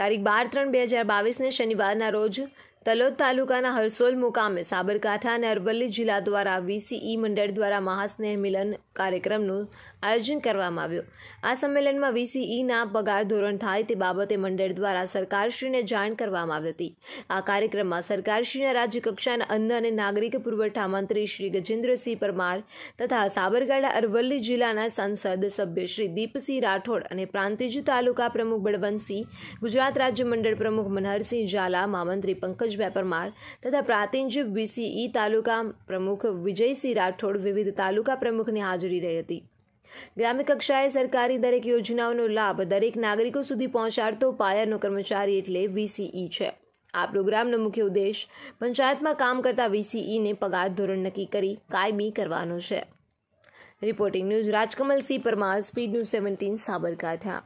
તારીખ બાર ત્રણ બે હજાર બાવીસને શનિવારના રોજ તલોદ તાલુકાના હરસોલ મુકામે સાબરકાંઠા અને અરવલ્લી જિલ્લા દ્વારા વીસીઈ મંડળ દ્વારા મહાસ્નેહ મિલન કાર્યક્રમનું આયોજન કરવામાં આવ્યું આ સંમેલનમાં વીસીઈના પગાર ધોરણ થાય તે બાબતે મંડળ દ્વારા સરકારશ્રીને જાણ કરવામાં આવી હતી આ કાર્યક્રમમાં સરકારશ્રીના રાજ્યકક્ષાના અન્ન અને નાગરિક પુરવઠા મંત્રી શ્રી ગજેન્દ્રસિંહ પરમાર તથા સાબરકાંઠા અરવલ્લી જિલ્લાના સંસદ સભ્ય શ્રી દીપસિંહ રાઠોડ અને પ્રાંતિજ તાલુકા પ્રમુખ બળવંતસિંહ ગુજરાત રાજ્ય મંડળ પ્રમુખ મનહરસિંહ ઝાલા મામંત્રી પંકજ પંકજ વેપરમાર તથા પ્રાંતિજ વીસીઈ તાલુકા પ્રમુખ વિજયસિંહ રાઠોડ વિવિધ તાલુકા પ્રમુખની હાજરી રહી હતી ગ્રામ્ય કક્ષાએ સરકારી દરેક યોજનાઓનો લાભ દરેક નાગરિકો સુધી પહોંચાડતો પાયાનો કર્મચારી એટલે વીસીઈ છે આ પ્રોગ્રામનો મુખ્ય ઉદ્દેશ પંચાયતમાં કામ કરતા વીસીઈને પગાર ધોરણ નક્કી કરી કાયમી કરવાનો છે reporting news Rajkamal C Parmar speed news seventeen Sabarkantha